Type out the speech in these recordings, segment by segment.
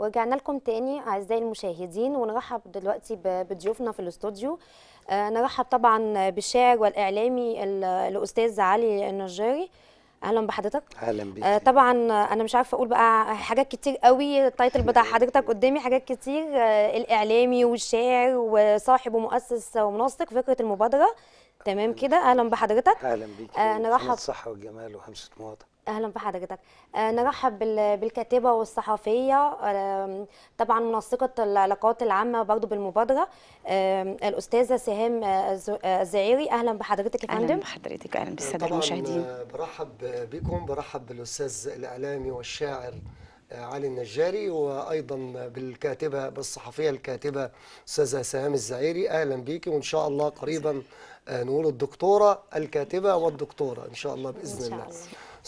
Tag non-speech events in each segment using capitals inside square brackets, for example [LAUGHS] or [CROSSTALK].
ورجعنا لكم تاني اعزائي المشاهدين ونرحب دلوقتي بضيوفنا في الاستوديو آه، نرحب طبعا بالشاعر والاعلامي الاستاذ علي النجاري اهلا بحضرتك اهلا بيك آه، طبعا انا مش عارفه اقول بقى حاجات كتير قوي التايتل بتاع [LAUGHS] حضرتك قدامي حاجات كتير آه، الاعلامي والشاعر وصاحب ومؤسس ومنسق فكره المبادره تمام كده اهلا بحضرتك اهلا بيك نرحب الصحه والجمال وهمسه مواطن اهلا بحضرتك آه، نرحب بالكاتبه والصحفيه طبعا منسقه العلاقات العامه برضو بالمبادره الاستاذه سهام آه، آه، الزعيري اهلا بحضرتك يا فندم اهلا بحضرتك اهلا بالساده المشاهدين برحب بكم برحب بالاستاذ الاعلامي والشاعر علي النجاري وايضا بالكاتبه بالصحفيه الكاتبه استاذه سهام الزعيري اهلا بك وان شاء الله قريبا نقول الدكتوره الكاتبه والدكتوره ان شاء الله باذن إن شاء الله.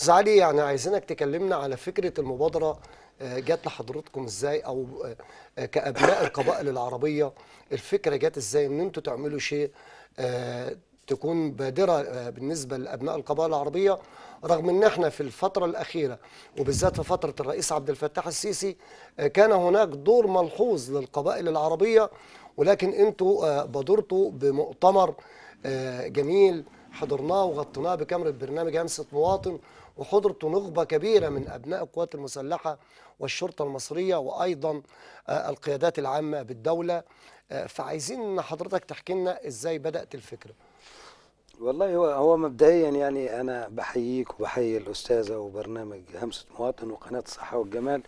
استاذ علي يعني عايزينك تكلمنا على فكره المبادره آه، جت لحضرتكم ازاي او آه، كابناء القبائل العربيه الفكره جت ازاي ان انتوا تعملوا شيء آه، تكون بادره بالنسبه لابناء القبائل العربيه رغم ان احنا في الفتره الاخيره وبالذات في فتره الرئيس عبد الفتاح السيسي كان هناك دور ملحوظ للقبائل العربيه ولكن انتوا بادرتوا بمؤتمر جميل حضرناه وغطيناه بكاميرا برنامج امس مواطن وحضرته نخبة كبيرة من أبناء القوات المسلحة والشرطة المصرية وأيضا آه، القيادات العامة بالدولة آه، فعايزين حضرتك تحكي لنا إزاي بدأت الفكرة والله هو هو مبدئيا يعني انا بحييك وبحيي الاستاذه وبرنامج همسه مواطن وقناه الصحه والجمال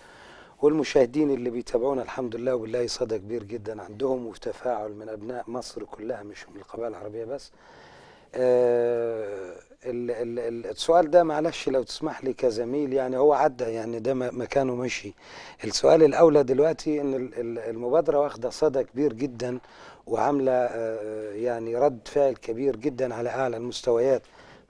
والمشاهدين اللي بيتابعونا الحمد لله وبالله صدى كبير جدا عندهم وتفاعل من ابناء مصر كلها مش من القبائل العربيه بس آه، ال ال السؤال ده معلش لو تسمح لي كزميل يعني هو عدى يعني ده مكانه مشي السؤال الاولى دلوقتي ان المبادره واخده صدى كبير جدا وعامله آه، آه، يعني رد فعل كبير جدا على اعلى المستويات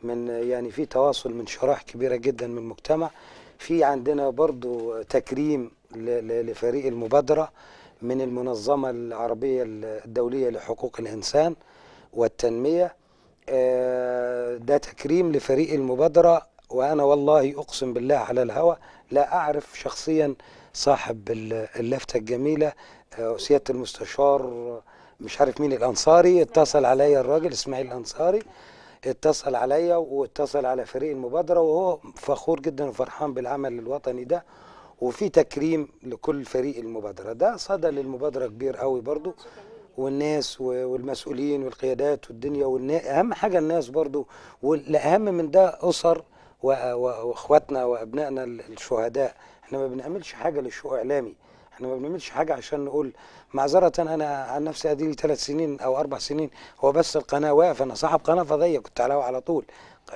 من يعني في تواصل من شرائح كبيره جدا من المجتمع في عندنا برضو تكريم لفريق المبادره من المنظمه العربيه الدوليه لحقوق الانسان والتنميه آه، ده تكريم لفريق المبادرة وأنا والله أقسم بالله على الهوى لا أعرف شخصيا صاحب اللفتة الجميلة آه، سيادة المستشار مش عارف مين الأنصاري اتصل عليا الراجل إسماعيل الأنصاري اتصل عليا واتصل على فريق المبادرة وهو فخور جدا وفرحان بالعمل الوطني ده وفي تكريم لكل فريق المبادرة ده صدى للمبادرة كبير قوي برضو والناس والمسؤولين والقيادات والدنيا والناس اهم حاجه الناس برضو والاهم من ده اسر واخواتنا وابنائنا الشهداء احنا ما بنعملش حاجه للشو اعلامي احنا ما بنعملش حاجه عشان نقول معذره انا عن نفسي ادي لي ثلاث سنين او اربع سنين هو بس القناه واقفه انا صاحب قناه فضيه كنت على طول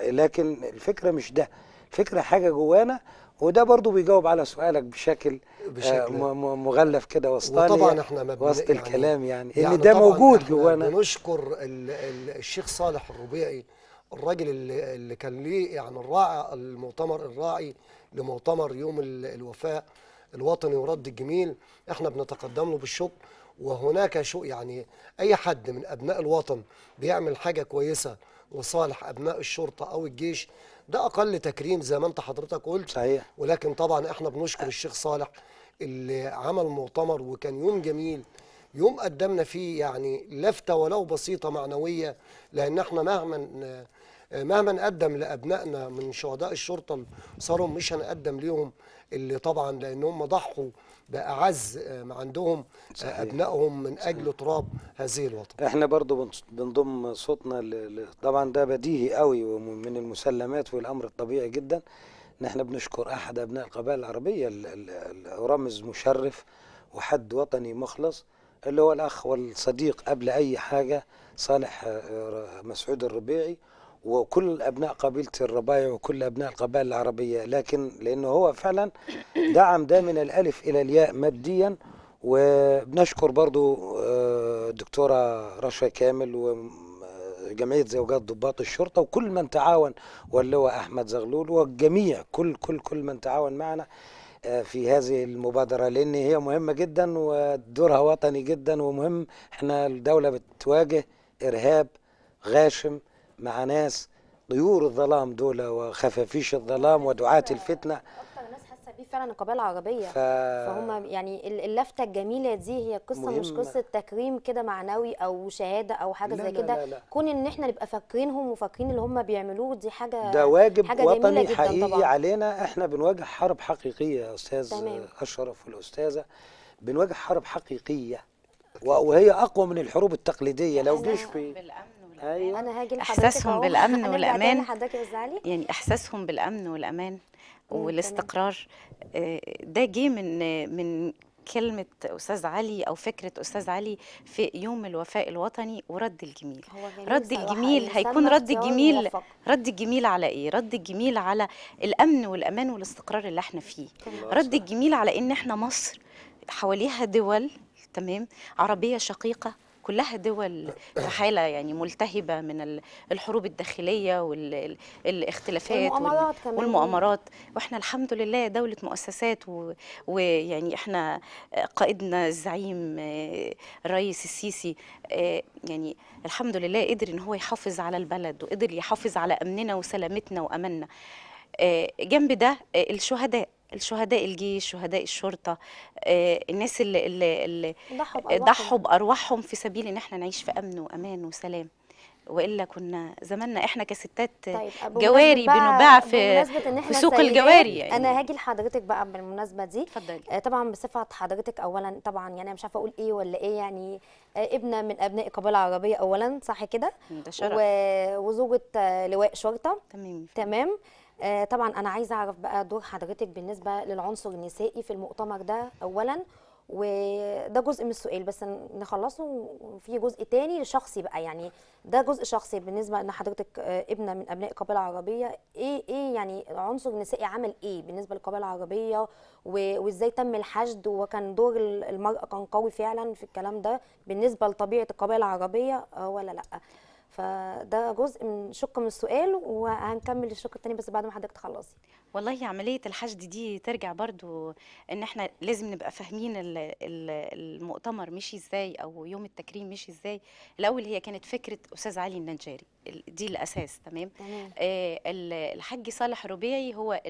لكن الفكره مش ده الفكره حاجه جوانا وده برضو بيجاوب على سؤالك بشكل, آه، بشكل مغلف كده وسطاني وطبعا يعني احنا وسط يعني الكلام يعني, يعني ان ده موجود جوانا بنشكر الشيخ صالح الربيعي الراجل اللي, اللي كان ليه يعني الراعي المؤتمر الراعي لمؤتمر يوم الوفاء الوطني ورد الجميل احنا بنتقدم له بالشكر وهناك شو يعني اي حد من ابناء الوطن بيعمل حاجه كويسه وصالح ابناء الشرطه او الجيش ده اقل تكريم زي ما انت حضرتك قلت صحيح ولكن طبعا احنا بنشكر الشيخ صالح اللي عمل مؤتمر وكان يوم جميل يوم قدمنا فيه يعني لفته ولو بسيطه معنويه لان احنا مهما مهما نقدم لابنائنا من شهداء الشرطه صاروا مش هنقدم ليهم اللي طبعا لان هم ضحوا باعز اعز آه، عندهم آه، صحيح. ابنائهم من صحيح. اجل تراب هذه الوطن احنا برضو بنضم صوتنا ل... طبعا ده بديهي قوي ومن المسلمات والامر الطبيعي جدا ان احنا بنشكر احد ابناء القبائل العربيه رمز مشرف وحد وطني مخلص اللي هو الاخ والصديق قبل اي حاجه صالح آه، مسعود الربيعي وكل أبناء قبيلة الربايع وكل أبناء القبائل العربية لكن لأنه هو فعلا دعم ده من الألف إلى الياء ماديا وبنشكر برضو الدكتوره آه، رشا كامل و جمعية زوجات ضباط الشرطة وكل من تعاون واللواء أحمد زغلول والجميع كل كل كل من تعاون معنا آه، في هذه المبادرة لأن هي مهمة جدا ودورها وطني جدا ومهم احنا الدولة بتواجه إرهاب غاشم مع ناس طيور الظلام دول وخفافيش الظلام ودعاة الفتنة فعلا القبائل العربيه ف... فهم يعني اللفته الجميله دي هي قصه مهم. مش قصه تكريم كده معنوي او شهاده او حاجه زي كده كون ان احنا نبقى فاكرينهم وفاكرين اللي هم بيعملوه دي حاجه ده واجب حاجة وطني جداً حقيقي طبعا. علينا احنا بنواجه حرب حقيقيه يا استاذ تمام. اشرف والاستاذه بنواجه حرب حقيقيه وهي اقوى من الحروب التقليديه لو جيش بي ايوه انا هاجي لحضرتك احساسهم بالامن والامان يعني احساسهم بالامن والامان والاستقرار آه، ده جه من من كلمة أستاذ علي أو فكرة أستاذ علي في يوم الوفاء الوطني ورد الجميل رد الجميل هيكون رد الجميل رد الجميل على إيه؟ رد الجميل على الأمن والأمان والاستقرار اللي احنا فيه رد الجميل على إن احنا مصر حواليها دول تمام عربية شقيقة كلها دول في [COUGHS] حاله يعني ملتهبه من الحروب الداخليه والاختلافات والمؤامرات والمؤامرات واحنا الحمد لله دوله مؤسسات ويعني احنا قائدنا الزعيم الرئيس آه، السيسي آه، يعني الحمد لله قدر ان هو يحافظ على البلد وقدر يحافظ على امننا وسلامتنا وامننا آه، جنب ده الشهداء الشهداء الجيش شهداء الشرطه آه، الناس اللي اللي اللي ضحوا بارواحهم في سبيل ان احنا نعيش في امن وامان وسلام والا كنا زماننا احنا كستات طيب جواري بنباع في في سوق الجواري يعني انا هاجي لحضرتك بقى بالمناسبه دي اتفضلي آه، طبعا بصفه حضرتك اولا طبعا يعني انا مش عارفه اقول ايه ولا ايه يعني آه، ابنه من ابناء قبيله عربيه اولا صح كده وزوجه لواء شرطه تمام تمام آه، طبعا انا عايزه اعرف بقى دور حضرتك بالنسبه للعنصر النسائي في المؤتمر ده اولا وده جزء من السؤال بس نخلصه وفي جزء تاني شخصي بقى يعني ده جزء شخصي بالنسبه ان حضرتك آه، ابنه من ابناء القبائل عربيه ايه ايه يعني عنصر النسائي عمل ايه بالنسبه للقبائل العربيه وازاي تم الحشد وكان دور المراه كان قوي فعلا في الكلام ده بالنسبه لطبيعه القبائل العربيه آه، ولا لا فده جزء من شق من السؤال وهنكمل الشق الثاني بس بعد ما حضرتك تخلصي والله عمليه الحشد دي ترجع برضو ان احنا لازم نبقى فاهمين المؤتمر مشي ازاي او يوم التكريم مشي ازاي الاول هي كانت فكره استاذ علي النجاري دي الاساس تمام, تمام. آه الحاج صالح ربيعي هو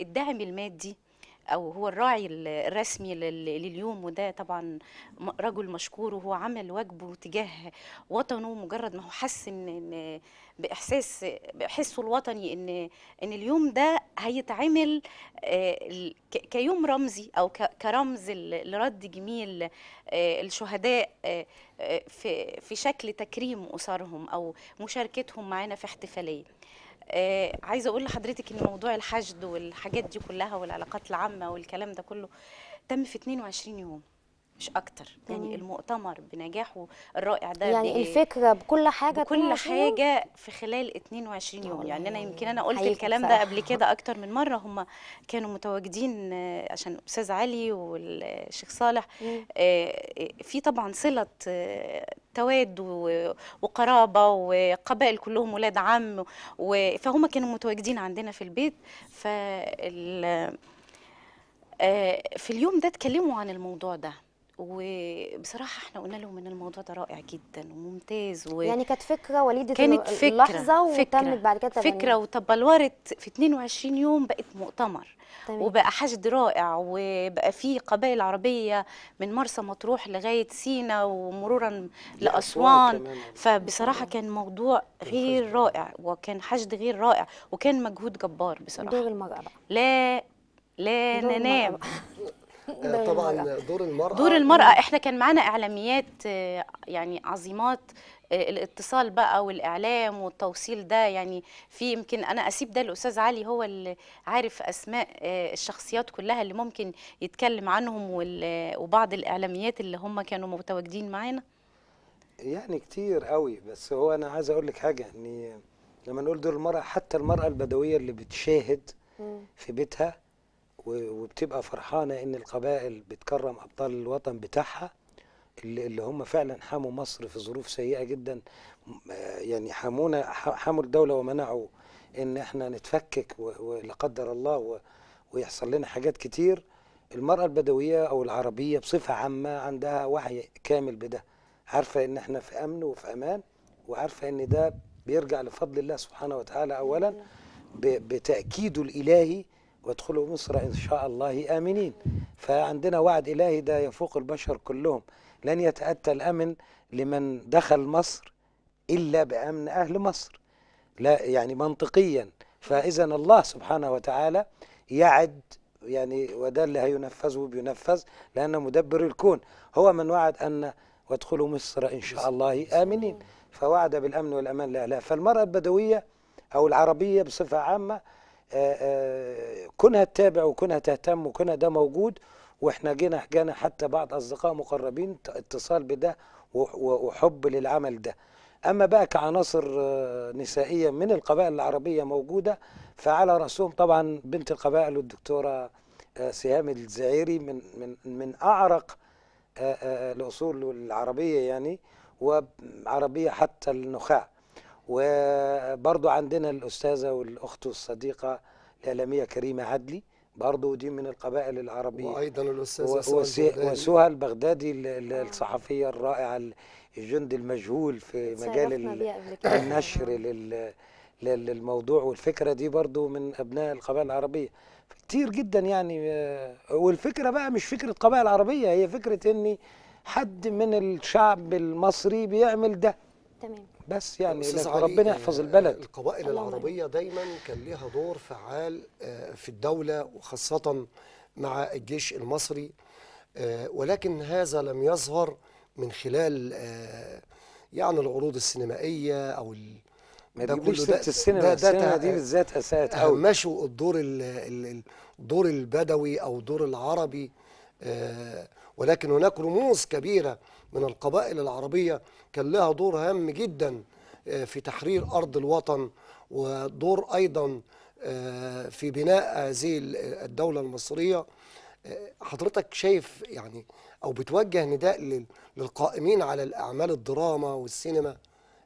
الداعم المادي او هو الراعي الرسمي لليوم وده طبعا رجل مشكور وهو عمل واجبه تجاه وطنه مجرد ما هو حس ان باحساس بحسه الوطني ان ان اليوم ده هيتعمل آه، كيوم رمزي او كرمز لرد جميل آه، الشهداء آه، في في شكل تكريم اسرهم او مشاركتهم معانا في احتفاليه آه عايزه اقول لحضرتك ان موضوع الحشد والحاجات دي كلها والعلاقات العامه والكلام ده كله تم في 22 يوم مش اكتر يعني مم. المؤتمر بنجاحه الرائع ده يعني بي... الفكره بكل حاجه كل حاجه في خلال 22 يوم يعني انا يمكن انا قلت الكلام ده قبل كده اكتر من مره هم كانوا متواجدين عشان استاذ علي والشيخ صالح آه، آه، في طبعا صله آه، تواد وقرابه وقبائل كلهم ولاد عم فهم كانوا متواجدين عندنا في البيت فال في اليوم ده اتكلموا عن الموضوع ده وبصراحه احنا قلنا لهم ان الموضوع ده رائع جدا وممتاز و... يعني كانت فكره وليده كانت فكرة اللحظه وتمت بعد كده فكره وتبلورت في 22 يوم بقت مؤتمر طيب. وبقى حشد رائع وبقى في قبائل عربيه من مرسى مطروح لغايه سينا ومرورا لاسوان فبصراحه كان موضوع غير رائع وكان حشد غير رائع وكان مجهود جبار بصراحه دور المراه بقى لا لا ننام آه، طبعا دور المرأة دور المرأة احنا كان معانا اعلاميات آه، يعني عظيمات آه، الاتصال بقى والاعلام والتوصيل ده يعني في يمكن انا اسيب ده الاستاذ علي هو اللي عارف اسماء الشخصيات كلها اللي ممكن يتكلم عنهم وبعض الاعلاميات اللي هم كانوا متواجدين معانا يعني كتير قوي بس هو انا عايز اقول لك حاجه ان لما نقول دور المراه حتى المراه البدويه اللي بتشاهد في بيتها وبتبقى فرحانه ان القبائل بتكرم ابطال الوطن بتاعها اللي هم فعلا حاموا مصر في ظروف سيئه جدا يعني حامونا حاموا الدوله ومنعوا ان احنا نتفكك ولا قدر الله ويحصل لنا حاجات كتير المراه البدويه او العربيه بصفه عامه عندها وعي كامل بده عارفه ان احنا في امن وفي امان وعارفه ان ده بيرجع لفضل الله سبحانه وتعالى اولا بتاكيده الالهي وادخلوا مصر إن شاء الله آمنين فعندنا وعد إلهي ده يفوق البشر كلهم لن يتأتى الأمن لمن دخل مصر إلا بأمن أهل مصر لا يعني منطقيا فإذا الله سبحانه وتعالى يعد يعني وده اللي هينفذه بينفذ لأنه مدبر الكون هو من وعد أن وادخلوا مصر إن شاء الله آمنين فوعد بالأمن والأمان لأهلها فالمرأة البدوية أو العربية بصفة عامة كونها تتابع وكونها تهتم وكونها ده موجود واحنا جينا حجانا حتى بعض اصدقاء مقربين اتصال بده وحب للعمل ده اما بقى كعناصر آه، نسائيه من القبائل العربيه موجوده فعلى راسهم طبعا بنت القبائل والدكتوره آه، سهام الزعيري من من من اعرق آه، الاصول العربيه يعني وعربيه حتى النخاع وبرضو عندنا الأستاذة والأخت الصديقة الإعلامية كريمة عدلي برضو دي من القبائل العربية وأيضا الأستاذة وسهى البغدادي الصحفية الرائعة الجند المجهول في مجال النشر للموضوع والفكرة دي برضو من أبناء القبائل العربية كتير جدا يعني آه، والفكرة بقى مش فكرة قبائل عربية هي فكرة أن حد من الشعب المصري بيعمل ده تمام بس يعني ربنا يحفظ آه، البلد القبائل العربية دايما كان لها دور فعال آه، في الدولة وخاصة مع الجيش المصري آه، ولكن هذا لم يظهر من خلال يعني العروض السينمائية أو ما بيقولش سيره السينما ده السينما دي بالذات اساءت قوي مشوا الدور الدور البدوي او الدور العربي ولكن هناك رموز كبيره من القبائل العربيه كان لها دور هام جدا آه، في تحرير أرض الوطن ودور أيضا آه، في بناء هذه الدولة المصرية آه، حضرتك شايف يعني أو بتوجه نداء للقائمين على الأعمال الدراما والسينما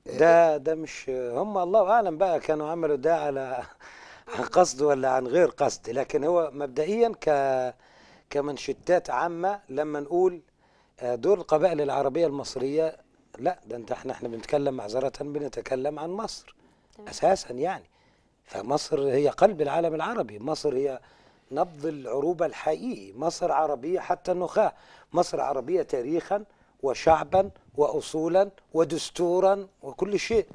ده ده مش هم الله أعلم بقى كانوا عملوا ده على [LAUGHS] عن قصد ولا عن غير قصد لكن هو مبدئيا ك كمنشدات عامة لما نقول دور القبائل العربية المصرية لا ده انت احنا احنا بنتكلم معذره بنتكلم عن مصر اساسا يعني فمصر هي قلب العالم العربي مصر هي نبض العروبة الحقيقي مصر عربية حتى النخاع مصر عربية تاريخا وشعبا وأصولا ودستورا وكل شيء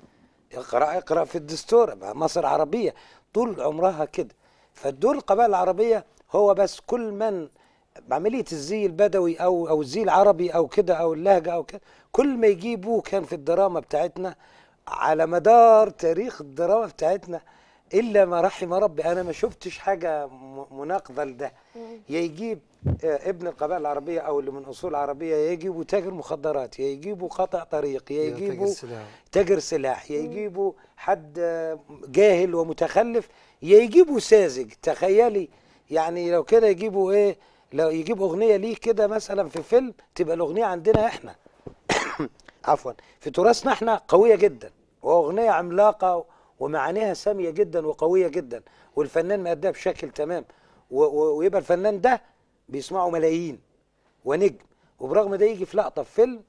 اقرأ اقرأ في الدستور مصر عربية طول عمرها كده فدول القبائل العربية هو بس كل من عمليه الزي البدوي او او الزي العربي او كده او اللهجه او كده كل ما يجيبوه كان في الدراما بتاعتنا على مدار تاريخ الدراما بتاعتنا الا ما رحم ربي انا ما شفتش حاجه مناقضه لده يا يجيب آه، ابن القبائل العربيه او اللي من اصول عربيه يا يجيبوا تاجر مخدرات يا يجيبوا قاطع طريق يا يجيبوا تاجر سلاح يا يجيبوا حد آه، جاهل ومتخلف يا يجيبوا ساذج تخيلي يعني لو كده يجيبوا ايه لو يجيب اغنيه ليه كده مثلا في فيلم تبقى الاغنيه عندنا احنا [COUGHS] عفوا في تراثنا احنا قويه جدا واغنيه عملاقه ومعانيها ساميه جدا وقويه جدا والفنان مأداها بشكل تمام ويبقى الفنان ده بيسمعه ملايين ونجم وبرغم ده يجي في لقطه في فيلم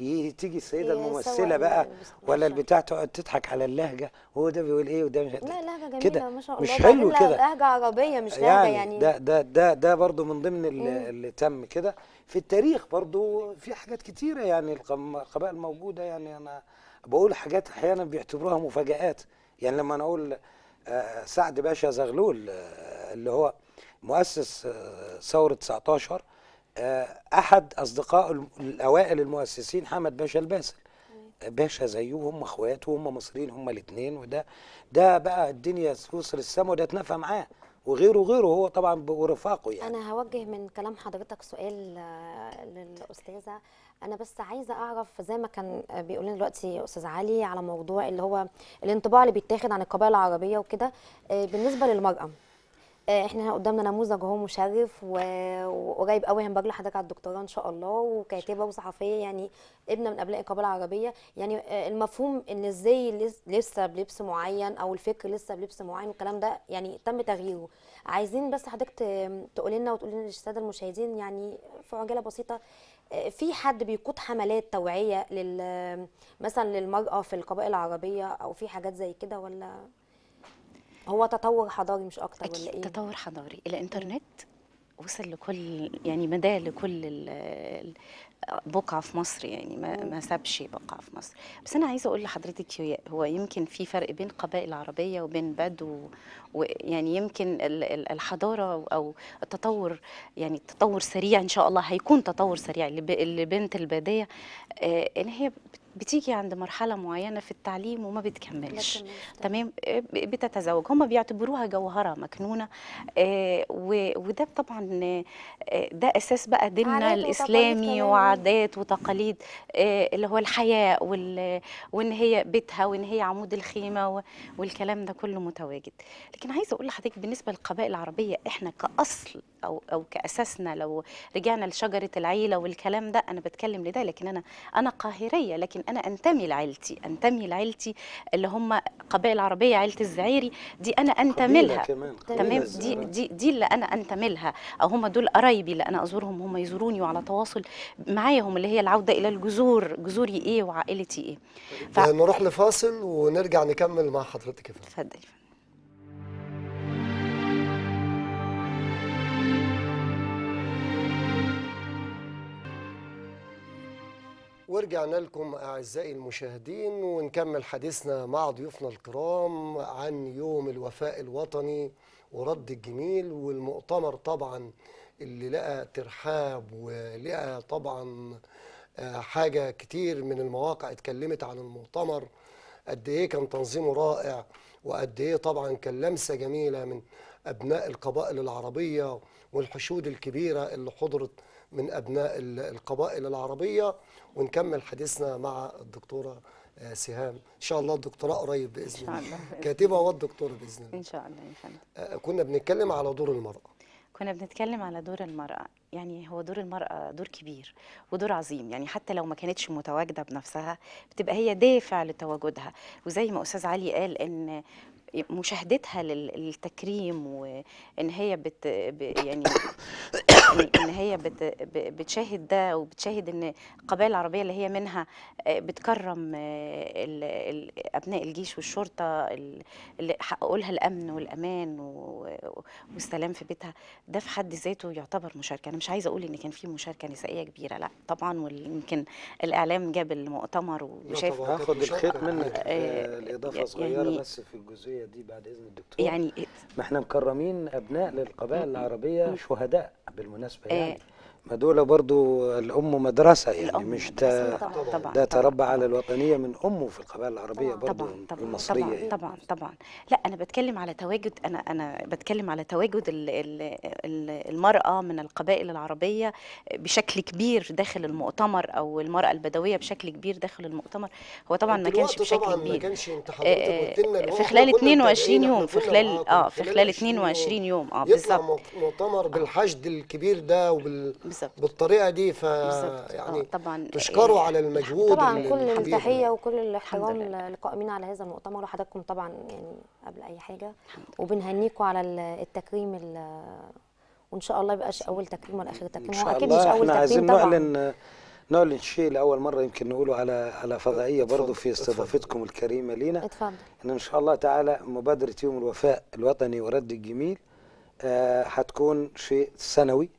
إيه، تيجي السيده إيه، الممثله بقى ولا البتاع تقعد تضحك على اللهجه هو ده بيقول ايه وده مش لا إيه. لهجه جميله ما شاء الله مش حلو كده لهجه عربيه مش لهجه يعني, يعني ده ده ده ده برضه من ضمن اللي, تم كده في التاريخ برضه في حاجات كتيره يعني القبائل موجوده يعني انا بقول حاجات احيانا بيعتبروها مفاجات يعني لما انا اقول آه، سعد باشا زغلول آه، اللي هو مؤسس آه، ثوره 19 احد اصدقاء الاوائل المؤسسين حمد باشا الباسل باشا زيه هم اخواته هم مصريين هم الاثنين وده ده بقى الدنيا توصل السما وده اتنفى معاه وغيره غيره هو طبعا ورفاقه يعني انا هوجه من كلام حضرتك سؤال آه، للاستاذه انا بس عايزه اعرف زي ما كان بيقول لنا دلوقتي استاذ علي على موضوع اللي هو الانطباع اللي بيتاخد عن القبائل العربيه وكده آه، بالنسبه للمراه احنا قدامنا نموذج اهو مشرف وقريب قوي هنبارك لحضرتك على الدكتوراه ان شاء الله وكاتبه وصحفيه يعني ابنه من ابناء القبائل العربيه يعني آه، المفهوم ان ازاي لسه بلبس معين او الفكر لسه بلبس معين والكلام ده يعني تم تغييره عايزين بس حضرتك تقول لنا وتقول للساده المشاهدين يعني في عجاله بسيطه آه، في حد بيقود حملات توعيه مثلا للمراه في القبائل العربيه او في حاجات زي كده ولا هو تطور حضاري مش اكتر أكيد ولا ايه تطور حضاري الانترنت وصل لكل يعني مدى لكل بقعة في مصر يعني ما, ما سابش بقعة في مصر بس أنا عايزة أقول لحضرتك هو يمكن في فرق بين قبائل عربية وبين بدو ويعني يمكن الحضارة أو التطور يعني التطور سريع إن شاء الله هيكون تطور سريع لبنت البادية آه، إن هي بتيجي عند مرحله معينه في التعليم وما بتكملش تمام آه، بتتزوج هم بيعتبروها جوهره مكنونه آه، وده طبعا آه، ده اساس بقى ديننا الاسلامي وعادات وتقاليد اللي هو الحياء وان هي بيتها وان هي عمود الخيمه والكلام ده كله متواجد لكن عايزه اقول لحضرتك بالنسبه للقبائل العربيه احنا كاصل او او كاساسنا لو رجعنا لشجره العيله والكلام ده انا بتكلم لده لكن انا انا قاهريه لكن انا انتمي لعيلتي انتمي لعيلتي اللي هم قبائل عربيه عيله الزعيري دي انا انتمي لها تمام دي دي دي اللي انا انتمي لها او هم دول قرايبي اللي انا ازورهم هم يزوروني وعلى تواصل معاهم اللي هي العوده الى الجذور جذوري ايه وعائلتي ايه ف... طيب، نروح لفاصل ونرجع نكمل مع حضرتك اتفضلي ورجعنا لكم أعزائي المشاهدين ونكمل حديثنا مع ضيوفنا الكرام عن يوم الوفاء الوطني ورد الجميل والمؤتمر طبعا اللي لقى ترحاب ولقى طبعا آه، حاجة كتير من المواقع اتكلمت عن المؤتمر قد ايه كان تنظيمه رائع وقد ايه طبعا كان لمسة جميلة من أبناء القبائل العربية والحشود الكبيرة اللي حضرت من أبناء القبائل العربية ونكمل حديثنا مع الدكتوره آه، سهام ان شاء الله الدكتوراه قريب باذن الله, الله. كاتبه والدكتوره باذن الله ان شاء الله يا فندم آه، كنا بنتكلم على دور المراه كنا بنتكلم على دور المرأة يعني هو دور المرأة دور كبير ودور عظيم يعني حتى لو ما كانتش متواجدة بنفسها بتبقى هي دافع لتواجدها وزي ما أستاذ علي قال أن مشاهدتها للتكريم وان هي بت يعني [COUGHS] من ان هي بتشاهد ده وبتشاهد ان القبائل العربيه اللي هي منها آه، بتكرم آه، ابناء الجيش والشرطه اللي حققوا لها الامن والامان والسلام في بيتها ده في حد ذاته يعتبر مشاركه انا مش عايزه اقول ان كان في مشاركه نسائيه كبيره لا طبعا ويمكن الاعلام جاب المؤتمر وشاف طب هاخد الخيط منك آه، الاضافه يعني صغيره يعني بس في الجزئيه دي بعد اذن الدكتور يعني ما احنا مكرمين ابناء للقبائل العربيه شهداء بالمناسبه آه، يعني ما دول برضو الام مدرسه يعني الأم مش ده طبعا طبعا ده تربى على الوطنيه من امه في القبائل العربيه طبعا برضو طبعا المصريه طبعا يعني. طبعا طبعا لا انا بتكلم على تواجد انا انا بتكلم على تواجد الـ الـ المراه من القبائل العربيه بشكل كبير داخل المؤتمر او المراه البدويه بشكل كبير داخل المؤتمر هو طبعا ما كانش بشكل كبير ما كانش انت آه، في خلال 22 يوم آه، في خلال اه في خلال 22 يوم اه بالظبط مؤتمر بالحشد الكبير ده وبال بالزبط. بالطريقه دي ف آه، يعني طبعا تشكروا يعني على المجهود طبعا كل التحيه وكل الاحترام للقائمين على هذا المؤتمر وحضراتكم طبعا يعني قبل اي حاجه وبنهنيكم على التكريم وان شاء الله يبقاش اول تكريم ولا اخر تكريم هو اكيد مش اول تكريم عايزين طبعا نعلن نعلن شيء لاول مره يمكن نقوله على على فضائيه برضه في استضافتكم الكريمه لينا اتفضل ان ان شاء الله تعالى مبادره يوم الوفاء الوطني ورد الجميل هتكون آه شيء سنوي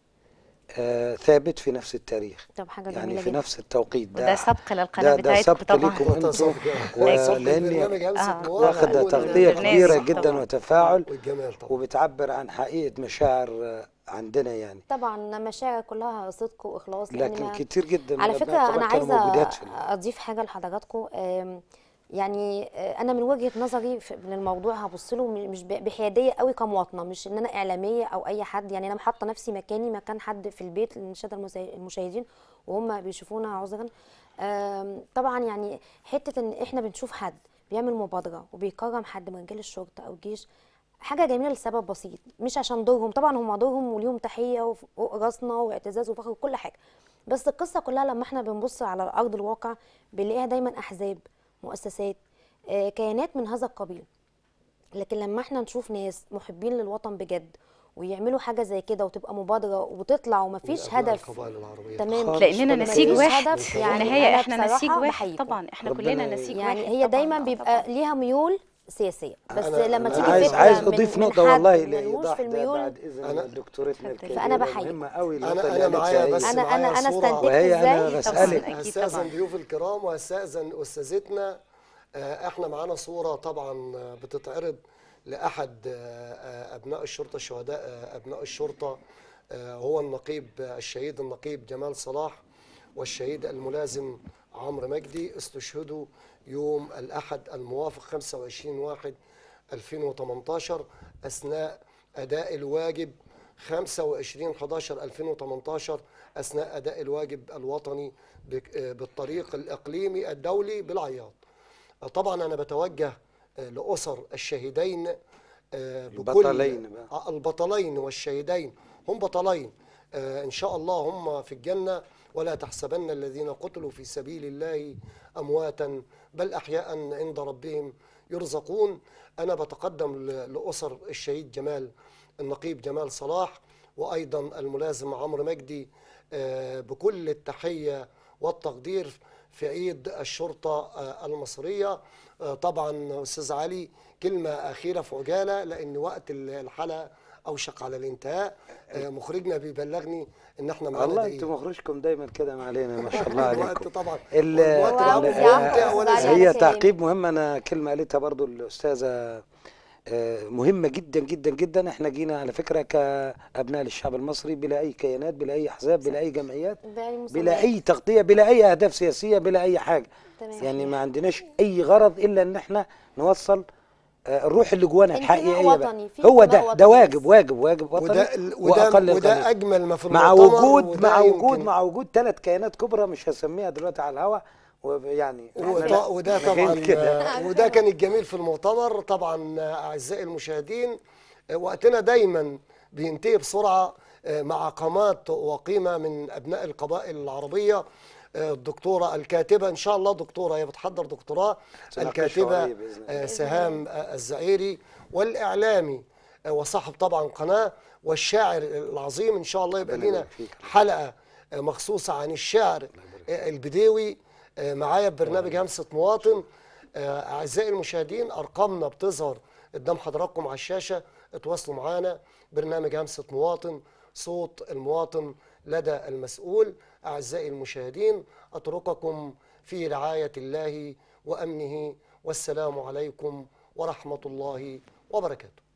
آه، ثابت في نفس التاريخ طب حاجة يعني جميلة في جدا. نفس التوقيت ده, ده سبق للقناة ده, ده [LAUGHS] سبق لكم انتم ولاني آه. واخد تغطية كبيرة جدا طبعا. وتفاعل وبتعبر عن حقيقة مشاعر آه، عندنا يعني طبعا مشاعر كلها صدق واخلاص لكن كتير جدا على فكرة انا عايزة اضيف حاجة لحضراتكم يعني آه، انا من وجهه نظري من الموضوع هبص له مش بحياديه قوي كمواطنه مش ان انا اعلاميه او اي حد يعني انا حاطه نفسي مكاني مكان حد في البيت للشاده المشاهدين وهم بيشوفونا عذرا طبعا يعني حته ان احنا بنشوف حد بيعمل مبادره وبيكرم حد من رجال الشرطه او الجيش حاجه جميله لسبب بسيط مش عشان دورهم طبعا هم دورهم وليهم تحيه راسنا واعتزاز وفخر وكل حاجه بس القصه كلها لما احنا بنبص على ارض الواقع بنلاقيها دايما احزاب مؤسسات آه، كيانات من هذا القبيل لكن لما احنا نشوف ناس محبين للوطن بجد ويعملوا حاجه زي كده وتبقى مبادره وتطلع ومفيش هدف تمام لاننا نسيج واحد يعني هي احنا نسيج واحد طبعا احنا كلنا نسيج يعني واحد هي دايما بيبقى ليها ميول سياسيه بس لما تيجي عايز عايز اضيف نقطه والله لايضاح ده بعد اذن الدكتوره فانا بحيي مهمه قوي انا انا معايا بس انا انا انا استنتجت ازاي انا بسالك أستاذن ضيوف الكرام وأستاذن استاذتنا آه، احنا معانا صوره طبعا آه، بتتعرض لاحد آه، ابناء الشرطه شهداء ابناء الشرطه هو النقيب الشهيد النقيب جمال صلاح والشهيد الملازم عمرو مجدي استشهدوا يوم الأحد الموافق 25 واحد 2018 أثناء أداء الواجب 25 11 2018 أثناء أداء الواجب الوطني بالطريق الإقليمي الدولي بالعياط طبعا أنا بتوجه آه، لأسر الشهيدين آه، بكل البطلين آه، البطلين والشهيدين هم بطلين إن شاء الله هم في الجنة ولا تحسبن الذين قتلوا في سبيل الله أمواتا بل أحياء عند ربهم يرزقون أنا بتقدم لأسر الشهيد جمال النقيب جمال صلاح وأيضا الملازم عمرو مجدي آه، بكل التحية والتقدير في عيد الشرطة آه، المصرية آه، طبعا أستاذ علي كلمة أخيرة في عجالة لأن وقت الحلقة اوشق على الانتهاء آه، مخرجنا بيبلغني ان احنا معانا والله انتوا مخرجكم دايما كده ما علينا ما شاء الله [LAUGHS] عليكم الوقت طبعا الوقت هي تعقيب مهم انا كلمه قالتها برضو الاستاذه آه، مهمة جدا جدا جدا احنا جينا على فكرة كأبناء للشعب المصري بلا أي كيانات بلا أي أحزاب بلا أي جمعيات بلا أي تغطية بلا أي أهداف سياسية بلا أي حاجة يعني ما عندناش أي غرض إلا أن احنا نوصل الروح اللي جوانا الحقيقيه هو ده ده واجب واجب واجب وطني وده وده, وأقل وده اجمل ما في مع وجود مع وجود مع وجود ثلاث كيانات كبرى مش هسميها دلوقتي على الهواء ويعني وده, وده طبعا [LAUGHS] وده كان الجميل في المؤتمر طبعا اعزائي المشاهدين وقتنا دايما بينتهي بسرعه آه، مع قامات وقيمه من ابناء القبائل العربيه آه، الدكتورة الكاتبة إن شاء الله دكتورة هي بتحضر دكتوراه الكاتبة آه، سهام آه، الزعيري والإعلامي وصاحب طبعا قناة والشاعر العظيم إن شاء الله يبقى لنا حلقة مخصوصة عن الشعر البديوي معايا ببرنامج همسة مواطن أعزائي المشاهدين أرقامنا بتظهر قدام حضراتكم على الشاشة اتواصلوا معانا برنامج همسة مواطن صوت المواطن لدى المسؤول أعزائي المشاهدين أترككم في رعاية الله وأمنه والسلام عليكم ورحمة الله وبركاته